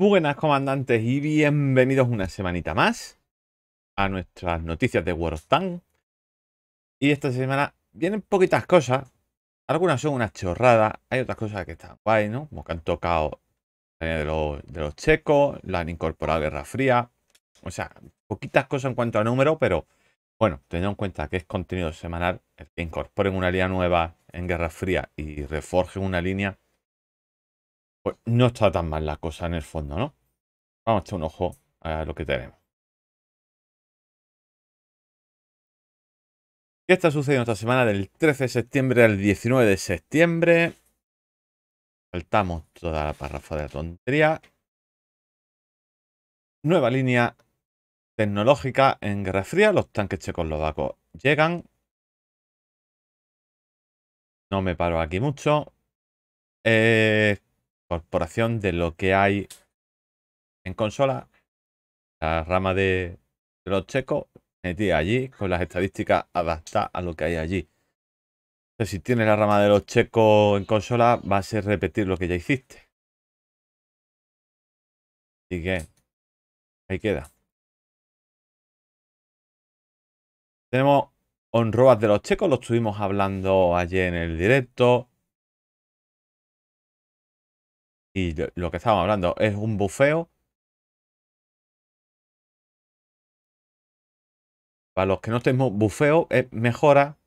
Buenas comandantes y bienvenidos una semanita más a nuestras noticias de World of Y esta semana vienen poquitas cosas. Algunas son unas chorradas, hay otras cosas que están guay, ¿no? Como que han tocado de los, de los checos, la han incorporado Guerra Fría. O sea, poquitas cosas en cuanto a número, pero bueno, teniendo en cuenta que es contenido semanal, el que incorporen una línea nueva en Guerra Fría y reforjen una línea, pues no está tan mal la cosa en el fondo, ¿no? Vamos a echar un ojo a lo que tenemos. ¿Qué está sucediendo esta semana del 13 de septiembre al 19 de septiembre? Saltamos toda la párrafa de la tontería. Nueva línea tecnológica en Guerra Fría. Los tanques checoslovacos llegan. No me paro aquí mucho. Eh, corporación de lo que hay en consola, la rama de, los checos, metida allí con las estadísticas adaptadas a lo que hay allí. si tienes la rama de los checos en consola, va a ser repetir lo que ya hiciste. Así que ahí queda. Tenemos on de los checos, lo estuvimos hablando ayer en el directo. Y lo que estábamos hablando es un bufeo. Para los que no tenemos bufeo, es mejora.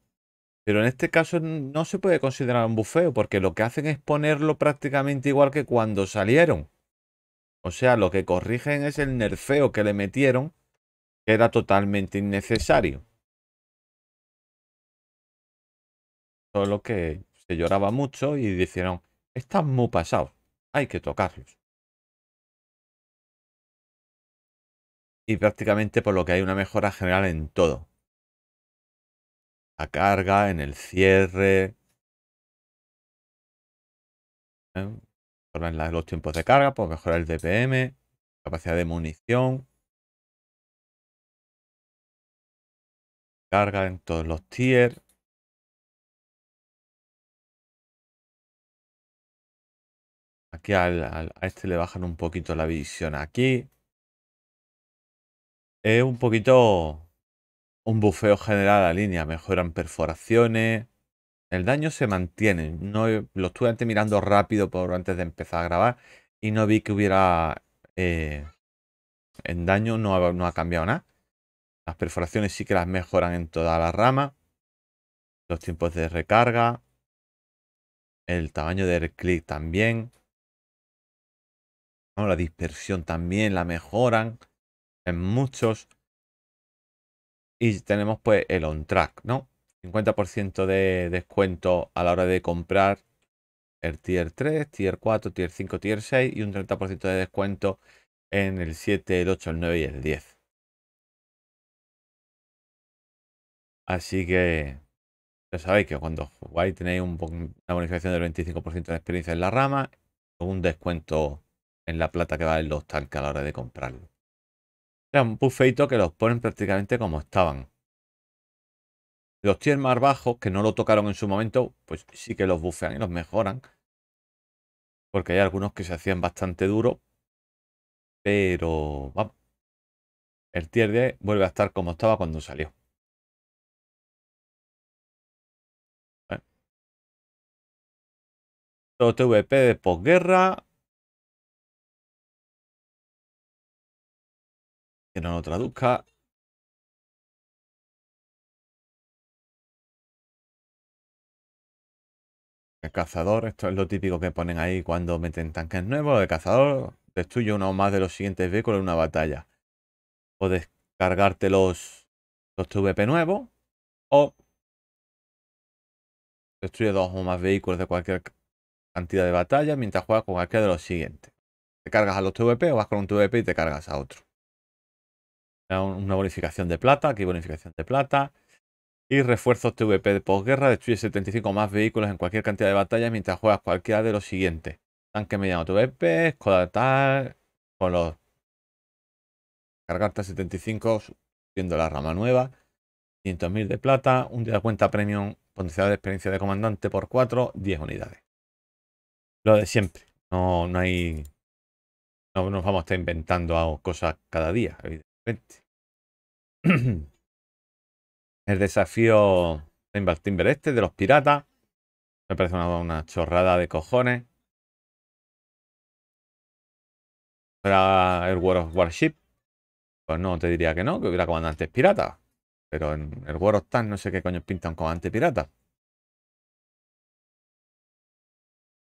Pero en este caso no se puede considerar un bufeo porque lo que hacen es ponerlo prácticamente igual que cuando salieron. O sea, lo que corrigen es el nerfeo que le metieron, que era totalmente innecesario. Solo que se lloraba mucho y dijeron, están muy pasado hay que tocarlos. Y prácticamente por lo que hay una mejora general en todo. La carga, en el cierre. ¿eh? los tiempos de carga, por mejorar el DPM, capacidad de munición. Carga en todos los tiers. que a este le bajan un poquito la visión. Aquí es un poquito un bufeo general a la línea. Mejoran perforaciones. El daño se mantiene. No, lo estuve mirando rápido por antes de empezar a grabar y no vi que hubiera... Eh, en daño no no ha cambiado nada. Las perforaciones sí que las mejoran en toda la rama. Los tiempos de recarga. El tamaño del clic también. La dispersión también la mejoran en muchos. Y tenemos pues el on track, ¿no? 50% de descuento a la hora de comprar el tier 3, tier 4, tier 5, tier 6 y un 30% de descuento en el 7, el 8, el 9 y el 10. Así que ya sabéis que cuando jugáis tenéis un, una bonificación del 25% de experiencia en la rama, un descuento en la plata que en los tanques a la hora de comprarlo. Era un bufeito que los ponen prácticamente como estaban. Los tier más bajos, que no lo tocaron en su momento, pues sí que los bufean y los mejoran. Porque hay algunos que se hacían bastante duro. Pero, vamos. El tier de vuelve a estar como estaba cuando salió. Todo TVP de posguerra, que no lo traduzca. El cazador, esto es lo típico que ponen ahí cuando meten tanques nuevos. El cazador destruye uno o más de los siguientes vehículos en una batalla. O descargarte los, los TVP nuevos. O destruye dos o más vehículos de cualquier cantidad de batalla mientras juegas con cualquiera de los siguientes. Te cargas a los TVP o vas con un TVP y te cargas a otro. Una bonificación de plata, aquí bonificación de plata. Y refuerzos TVP de posguerra, destruye 75 más vehículos en cualquier cantidad de batallas mientras juegas cualquiera de los siguientes. Tanque mediano TVP, de tal, con los... Cargar 75, viendo la rama nueva. 500.000 de plata, un día de cuenta premium, potencial de experiencia de comandante por 4, 10 unidades. Lo de siempre. No, no hay... No nos vamos a estar inventando cosas cada día, El desafío de Timber este, de los piratas. Me parece una, chorrada de cojones. ¿Era el World of Warship? Pues no, te diría que no, que hubiera comandantes piratas. Pero en el World of Tanks no sé qué coño pintan comandante pirata.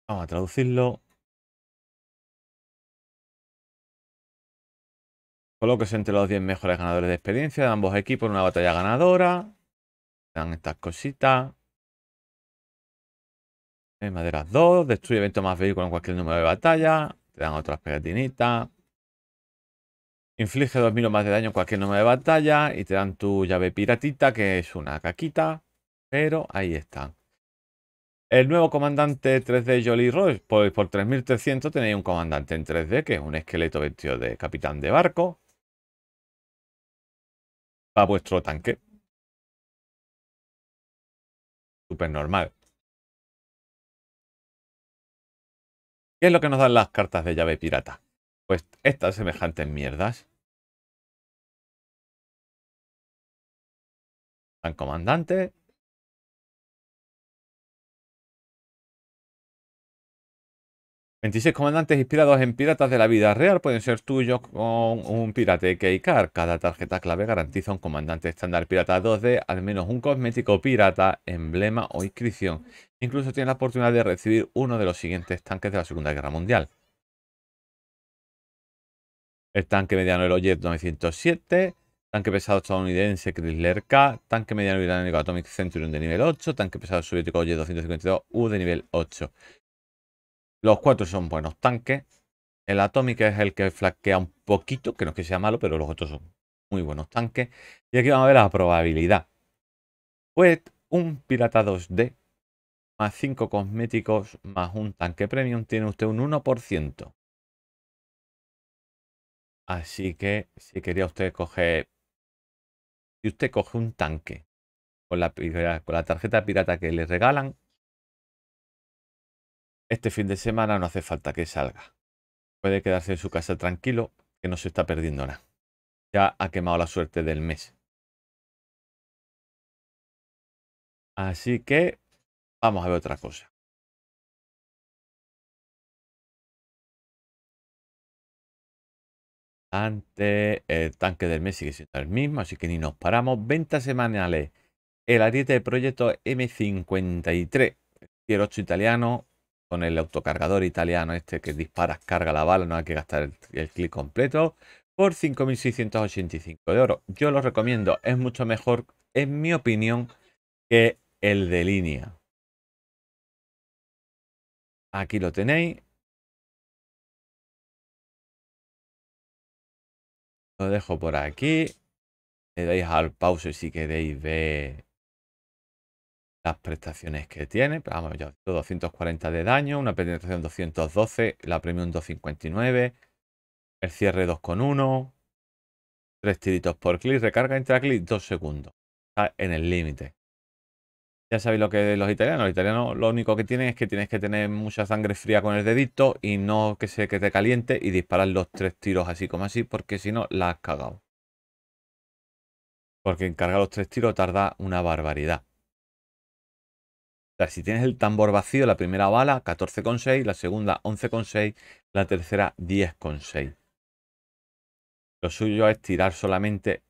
Vamos a traducirlo. es entre los 10 mejores ganadores de experiencia de ambos equipos en una batalla ganadora. Te Dan estas cositas. En maderas 2. Destruye eventos más vehículos en cualquier número de batalla. Te dan otras pegatinitas. Inflige 2000 o más de daño en cualquier número de batalla. Y te dan tu llave piratita, que es una caquita. Pero ahí está. El nuevo comandante 3D Jolly Royce Pues por 3300 tenéis un comandante en 3D, que es un esqueleto vestido de capitán de barco va vuestro tanque. Súper normal. ¿Qué es lo que nos dan las cartas de llave pirata? Pues estas semejantes mierdas. Tan comandante, 26 comandantes inspirados en piratas de la vida real pueden ser tuyos con un pirate car Cada tarjeta clave garantiza un comandante estándar pirata 2D, al menos un cosmético pirata, emblema o inscripción. Incluso tienes la oportunidad de recibir uno de los siguientes tanques de la Segunda Guerra Mundial. El tanque mediano el OJET 907, tanque pesado estadounidense Chrysler K, tanque mediano iránico Atomic Centurion de nivel 8, tanque pesado soviético OJET 252U de nivel 8. Los cuatro son buenos tanques. El atómico es el que flaquea un poquito, que no es que sea malo, pero los otros son muy buenos tanques. Y aquí vamos a ver la probabilidad. Pues un pirata 2D más 5 cosméticos más un tanque premium tiene usted un 1%. Así que si quería usted coger... Si usted coge un tanque con la tarjeta pirata que le regalan, este fin de semana no hace falta que salga. Puede quedarse en su casa tranquilo, que no se está perdiendo nada. Ya ha quemado la suerte del mes. Así que vamos a ver otra cosa. Antes, el tanque del mes sigue siendo el mismo, así que ni nos paramos. Ventas semanales. El ariete de proyecto M53, El 8 italiano, el autocargador italiano este que disparas, carga la bala, no hay que gastar el, el clic completo, por 5.685 de oro. Yo lo recomiendo, es mucho mejor, en mi opinión, que el de línea. Aquí lo tenéis. Lo dejo por aquí. Le dais al pause si queréis ver las prestaciones que tiene. Vamos, ya 240 de daño, una penetración 212, la premium 259, el cierre 2,1, 3 tiritos por clic, recarga entre clic 2 segundos. Está en el límite. Ya sabéis lo que los italianos. Los italianos lo único que tienen es que tienes que tener mucha sangre fría con el dedito y no que se que te caliente y disparar los tres tiros así como así, porque si no la has cagado. Porque encargar los tres tiros tarda una barbaridad si tienes el tambor vacío, la primera bala 14,6, la segunda 11,6, la tercera 10,6. Lo suyo es tirar solamente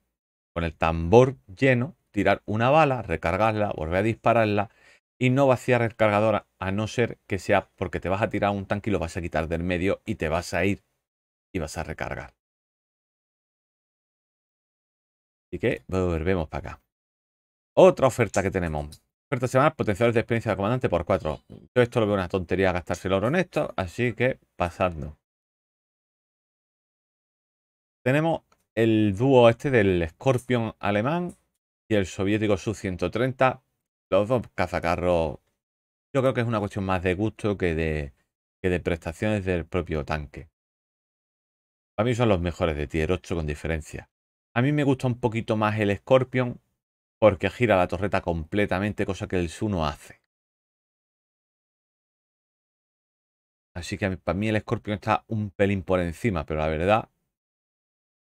con el tambor lleno, tirar una bala, recargarla, volver a dispararla y no vaciar el cargador a no ser que sea porque te vas a tirar un tanque y lo vas a quitar del medio y te vas a ir y vas a recargar. Así que volvemos para acá. Otra oferta que tenemos se semana potenciales de experiencia de comandante por 4. Yo esto lo veo una tontería gastarse el oro en esto, así que pasando. Tenemos el dúo este del Scorpion alemán y el soviético Su-130. Los dos cazacarros, yo creo que es una cuestión más de gusto que de, que de prestaciones del propio tanque. Para mí son los mejores de tier 8 con diferencia. A mí me gusta un poquito más el Scorpion, porque gira la torreta completamente, cosa que el SU no hace. Así que para mí el Scorpion está un pelín por encima, pero la verdad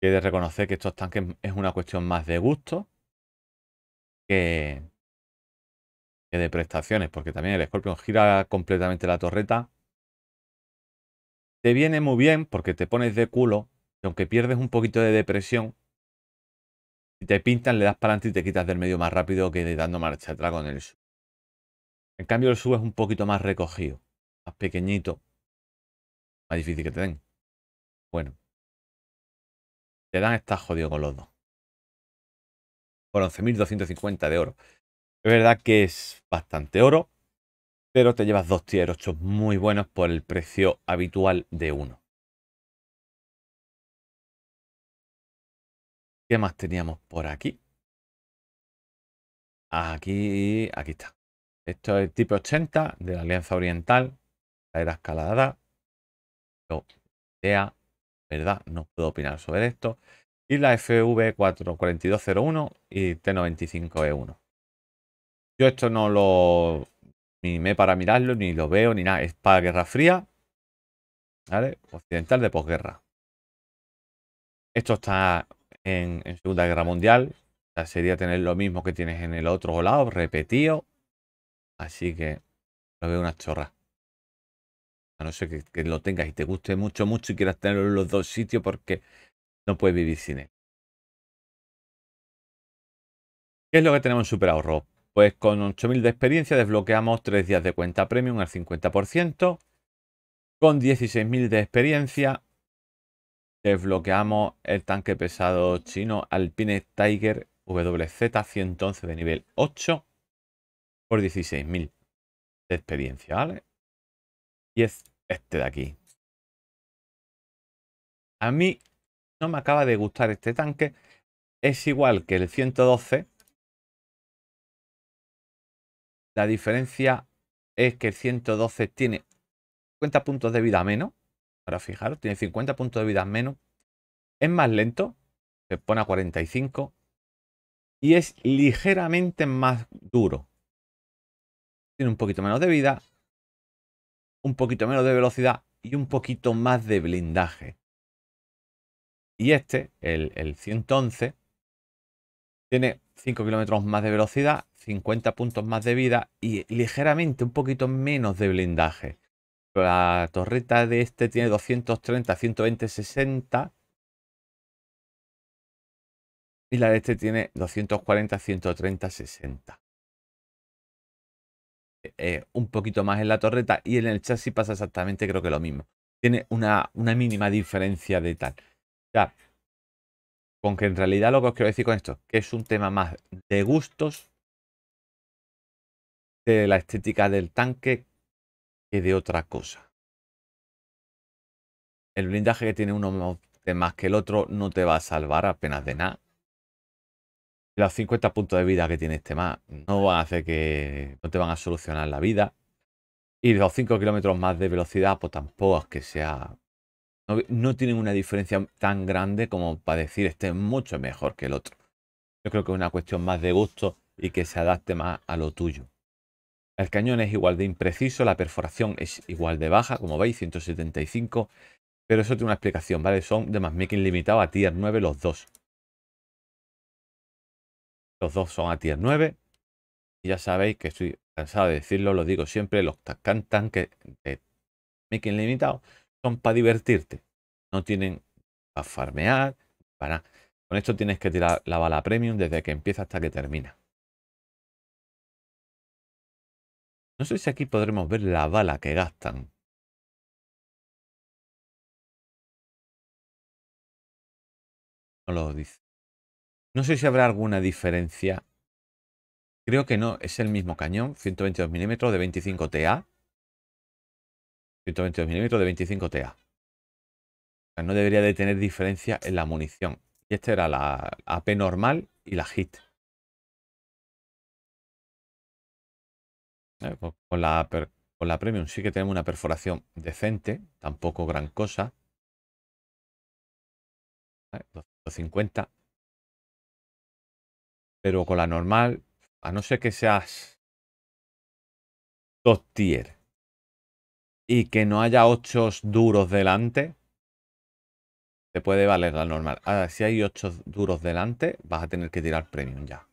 que de reconocer que estos tanques es una cuestión más de gusto que, que de prestaciones, porque también el Scorpion gira completamente la torreta. Te viene muy bien porque te pones de culo y aunque pierdes un poquito de depresión, si te pintan, le das para adelante y te quitas del medio más rápido que dando marcha atrás con el sub. En cambio, el sub es un poquito más recogido, más pequeñito, más difícil que te den. Bueno, te dan, estás jodido con los dos. Por 11.250 de oro. Es verdad que es bastante oro, pero te llevas dos tier 8 muy buenos por el precio habitual de uno. ¿Qué más teníamos por aquí? Aquí, aquí está. Esto es el tipo 80 de la Alianza Oriental, la era escalada. No, idea, ¿verdad? No puedo opinar sobre esto. Y la fv 44201 y T95E1. E Yo esto no lo ni para mirarlo, ni lo veo, ni nada. Es para Guerra Fría, ¿vale? Occidental de posguerra. Esto está en, Segunda Guerra Mundial. sería tener lo mismo que tienes en el otro lado, repetido. Así que lo veo una chorra. A no ser que, lo tengas y te guste mucho, mucho y quieras tenerlo en los dos sitios porque no puedes vivir sin él. ¿Qué es lo que tenemos en Super Ahorro? Pues con 8.000 de experiencia desbloqueamos 3 días de cuenta premium al 50%. Con 16.000 de experiencia Desbloqueamos el tanque pesado chino Alpine Tiger WZ111 de nivel 8 por 16.000 de experiencia, ¿vale? Y es este de aquí. A mí no me acaba de gustar este tanque. Es igual que el 112. La diferencia es que el 112 tiene 50 puntos de vida menos. Ahora fijaros, tiene 50 puntos de vida menos. Es más lento, se pone a 45. Y es ligeramente más duro. Tiene un poquito menos de vida, un poquito menos de velocidad y un poquito más de blindaje. Y este, el, el 111, tiene 5 kilómetros más de velocidad, 50 puntos más de vida y ligeramente un poquito menos de blindaje. La torreta de este tiene 230, 120, 60. Y la de este tiene 240, 130, 60. un poquito más en la torreta y en el chasis pasa exactamente creo que lo mismo. Tiene una, una mínima diferencia de tal. Ya, con que en realidad lo que os quiero decir con esto, que es un tema más de gustos, de la estética del tanque, que de otra cosa. El blindaje que tiene uno más que el otro no te va a salvar apenas de nada. Los 50 puntos de vida que tiene este más no van a hacer que te van a solucionar la vida. Y los 5 kilómetros más de velocidad, pues tampoco es que sea... No, no, tienen una diferencia tan grande como para decir este es mucho mejor que el otro. Yo creo que es una cuestión más de gusto y que se adapte más a lo tuyo. El cañón es igual de impreciso, la perforación es igual de baja, como veis, 175. Pero eso tiene una explicación, ¿vale? Son de más making limitado a tier 9 los dos. Los dos son a tier 9. Y ya sabéis que estoy cansado de decirlo, lo digo siempre, los cantan que de making limitado son para divertirte. No tienen para farmear, para Con esto tienes que tirar la bala premium desde que empieza hasta que termina. No sé si aquí podremos ver la bala que gastan. No lo dice. No sé si habrá alguna diferencia. Creo que no, es el mismo cañón, 122 milímetros de 25 TA. 122 milímetros de 25 TA. no debería de tener diferencia en la munición. Y esta era la AP normal y la HIT. Eh, pues, con, la, con la Premium sí que tenemos una perforación decente, tampoco gran cosa. 250. Eh, Pero con la normal, a no ser que seas dos tier y que no haya ocho duros delante, te puede valer la normal. si hay ocho duros delante, vas a tener que tirar premium ya.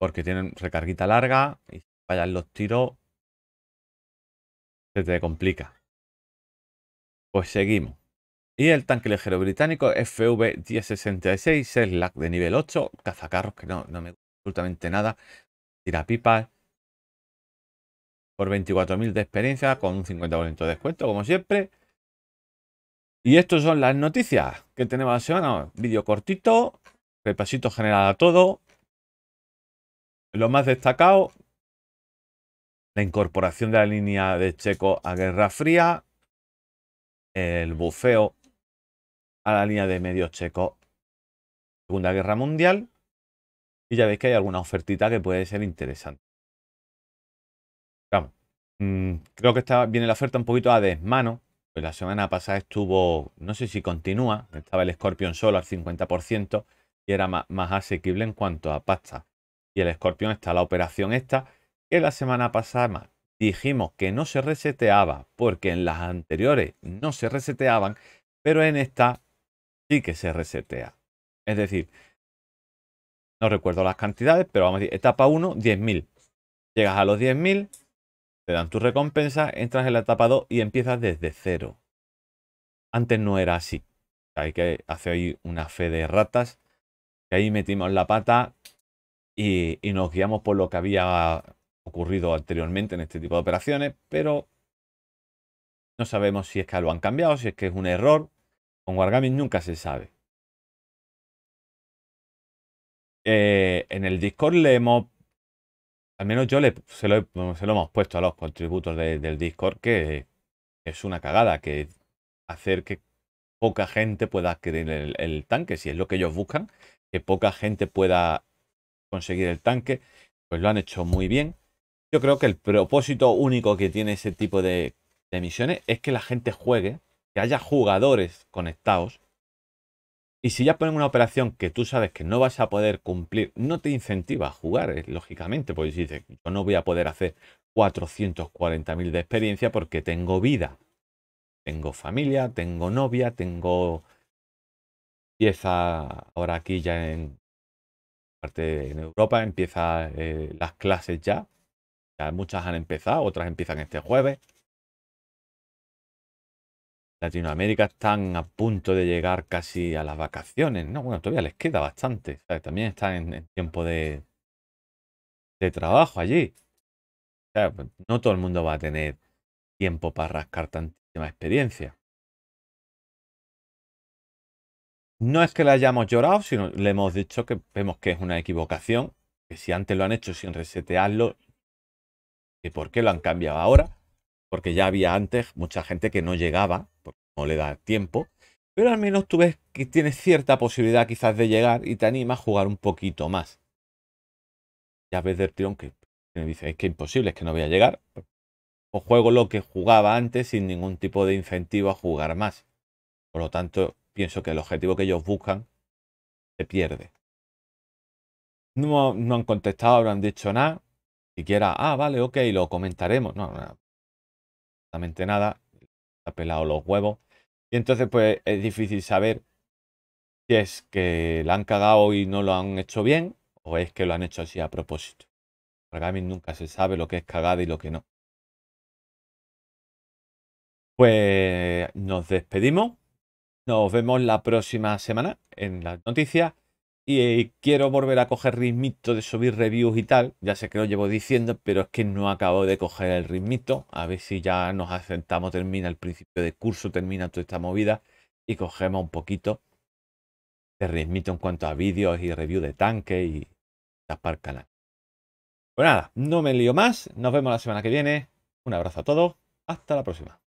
Porque tienen recarguita larga y fallan los tiros, se te complica. Pues seguimos. Y el tanque ligero británico FV-1066, lac de nivel 8, cazacarros, que no, no me gusta absolutamente nada, tira pipas por 24.000 de experiencia, con un 50% de descuento, como siempre. Y estas son las noticias que tenemos la semana. Vídeo cortito, repasito general a todo. Lo más destacado, la incorporación de la línea de Checo a Guerra Fría, el bufeo a la línea de Medio Checo, Segunda Guerra Mundial. Y ya veis que hay alguna ofertita que puede ser interesante. Mm, creo que viene la oferta un poquito a desmano. Pues la semana pasada estuvo, no sé si continúa, estaba el Scorpion solo al 50% y era más, más asequible en cuanto a pasta y el escorpión está la operación esta que la semana pasada dijimos que no se reseteaba porque en las anteriores no se reseteaban, pero en esta sí que se resetea. Es decir, no recuerdo las cantidades, pero vamos a decir, etapa 1, 10.000. Llegas a los 10.000, te dan tu recompensa, entras en la etapa 2 y empiezas desde cero. Antes no era así. Hay que hacer ahí una fe de ratas, que ahí metimos la pata y, nos guiamos por lo que había ocurrido anteriormente en este tipo de operaciones, pero no sabemos si es que lo han cambiado, si es que es un error. Con Wargaming nunca se sabe. Eh, en el Discord le hemos, al menos yo le, se, lo, hemos puesto a los contributos del Discord, que es una cagada, que hacer que poca gente pueda adquirir el tanque, si es lo que ellos buscan, que poca gente pueda conseguir el tanque, pues lo han hecho muy bien. Yo creo que el propósito único que tiene ese tipo de, misiones es que la gente juegue, que haya jugadores conectados. Y si ya ponen una operación que tú sabes que no vas a poder cumplir, no te incentiva a jugar, eh, lógicamente, porque si dices, yo no voy a poder hacer 440.000 de experiencia porque tengo vida. Tengo familia, tengo novia, tengo pieza ahora aquí ya en parte en Europa empiezan eh, las clases ya. Muchas han empezado, otras empiezan este jueves. Latinoamérica están a punto de llegar casi a las vacaciones, ¿no? Bueno, todavía les queda bastante. también están en, tiempo de, trabajo allí. Pues, no todo el mundo va a tener tiempo para rascar tantísima experiencia. No es que le hayamos llorado, sino le hemos dicho que vemos que es una equivocación, que si antes lo han hecho sin resetearlo, ¿y por qué lo han cambiado ahora, porque ya había antes mucha gente que no llegaba, porque no le da tiempo, pero al menos tú ves que tienes cierta posibilidad quizás de llegar y te anima a jugar un poquito más. Ya ves del tirón que me dice, es que imposible, es que no voy a llegar. O juego lo que jugaba antes sin ningún tipo de incentivo a jugar más. Por lo tanto, pienso que el objetivo que ellos buscan se pierde. No, no han contestado, no han dicho nada. Siquiera, ah, vale, ok, lo comentaremos. No, no, absolutamente nada. Ha pelado los huevos. Y entonces, pues es difícil saber si es que la han cagado y no lo han hecho bien o es que lo han hecho así a propósito. Para Gaby nunca se sabe lo que es cagada y lo que no. Pues nos despedimos. Nos vemos la próxima semana en las noticias. Y eh, quiero volver a coger ritmito de subir reviews y tal. Ya sé que lo llevo diciendo, pero es que no acabo de coger el ritmito. A ver si ya nos asentamos, termina el principio de curso, termina toda esta movida y cogemos un poquito de ritmito en cuanto a vídeos y review de tanque y tapar canal. Pues nada, no me lío más. Nos vemos la semana que viene. Un abrazo a todos. Hasta la próxima.